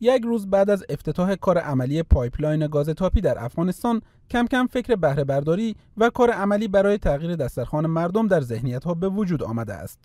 یک روز بعد از افتتاح کار عملی پایپلاین گاز تاپی در افغانستان کم کم فکر بهره برداری و کار عملی برای تغییر دسترخان مردم در ذهنیت ها به وجود آمده است.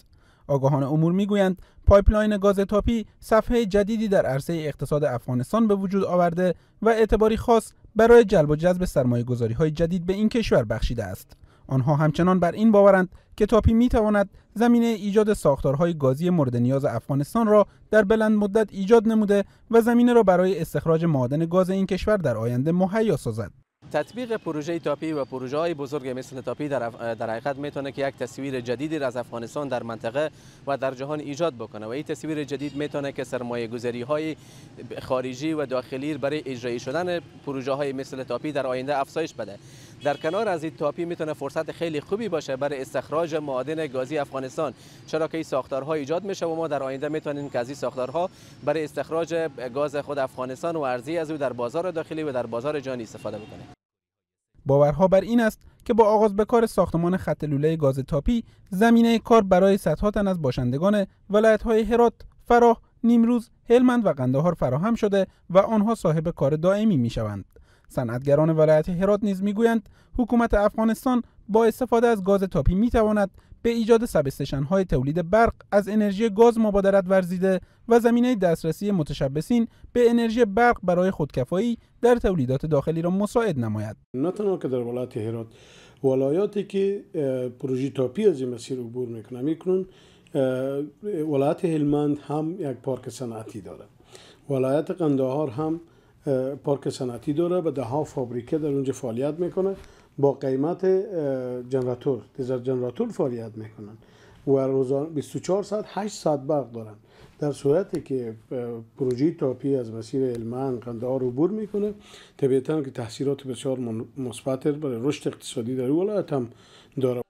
آگاهان امور میگویند پایپلاین گاز تاپی صفحه جدیدی در عرصه اقتصاد افغانستان به وجود آورده و اعتباری خاص برای جلب و جذب سرمایه گذاری های جدید به این کشور بخشیده است. آنها همچنان بر این باورند که تاپی می تواند زمینه ایجاد ساختارهای گازی مورد نیاز افغانستان را در بلند مدت ایجاد نموده و زمینه را برای استخراج معادن گاز این کشور در آینده مهیا سازد. تطبیق پروژه تاپی و پروژه های بزرگ مثل تاپی در, اف... در حقیقت میتونه که یک تصویر جدیدی از افغانستان در منطقه و در جهان ایجاد بکنه و این تصویر جدید میتونه که سرمایه های خارجی و داخلی برای اجرایی شدن پروژه های مثل تاپی در آینده افزایش بده در کنار از این تاپی میتونه فرصت خیلی خوبی باشه برای استخراج معادن گازی افغانستان چرا که این ساختارها ایجاد میشه و ما در آینده میتونیم که از این ساختارها برای استخراج گاز خود افغانستان و ارزی از او در بازار داخلی و در بازار جهانی استفاده بکنیم باورها بر این است که با آغاز به کار ساختمان خط لوله گاز تاپی زمینه کار برای صدها تن از باشندگان های هرات، فراه، نیمروز، هلمند و قندهار فراهم شده و آنها صاحب کار دائمی میشوند. صنعتگران ولایت هرات نیز میگویند حکومت افغانستان با استفاده از گاز تاپی می تواند به ایجاد سبستشن های تولید برق از انرژی گاز مبادرت ورزیده و زمینه دسترسی متشبسین به انرژی برق برای خودکفایی در تولیدات داخلی را مساعد نماید نه تنها که در ولایت هرات ولایاتی که پروژه تاپی از این مسیر عبور میکنه میکنون ولایت هلمند هم یک پارک صنعتی داره ولایت قندهار هم پارک صنعتی داره و ده ها فابریکه در اونجا فعالیت میکنه با قیمت جنراتور دیزل جنراتور فعالیت میکنن و روزانه 24 ساعت 8 برق دارن در صورتی که پروژه تاپی از مسیر المان قندهار عبور میکنه طبیعتا که تاثیرات بسیار مثبت برای رشد اقتصادی در ولایت هم داره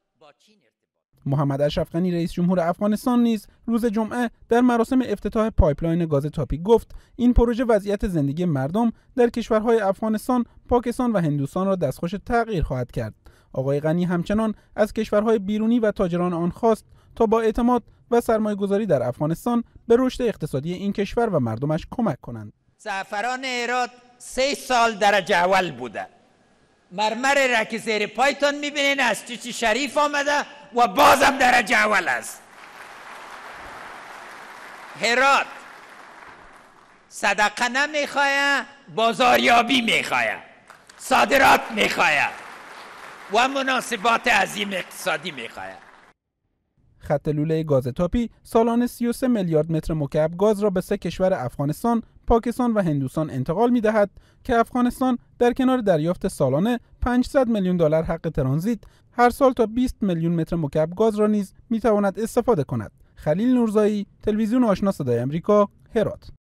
محمد اشرف غنی رئیس جمهور افغانستان نیز روز جمعه در مراسم افتتاح پایپلاین گاز تاپی گفت این پروژه وضعیت زندگی مردم در کشورهای افغانستان، پاکستان و هندوستان را دستخوش تغییر خواهد کرد. آقای غنی همچنان از کشورهای بیرونی و تاجران آن خواست تا با اعتماد و سرمایه گذاری در افغانستان به رشد اقتصادی این کشور و مردمش کمک کنند. زعفران ایراد سه سال در اول بوده مرمر که زیر پایتان میبینین از چی چی شریف آمده و بازم درجه اول است هرات صدقه نمیخواه بازاریابی میخواه صادرات میخواه و مناسبات عظیم اقتصادی میخواه خط لوله گاز تاپی سالانه 33 میلیارد متر مکعب گاز را به سه کشور افغانستان، پاکستان و هندوستان انتقال می دهد که افغانستان در کنار دریافت سالانه 500 میلیون دلار حق ترانزیت هر سال تا 20 میلیون متر مکعب گاز را نیز می تواند استفاده کند. خلیل نورزایی، تلویزیون آشنا صدای آمریکا هرات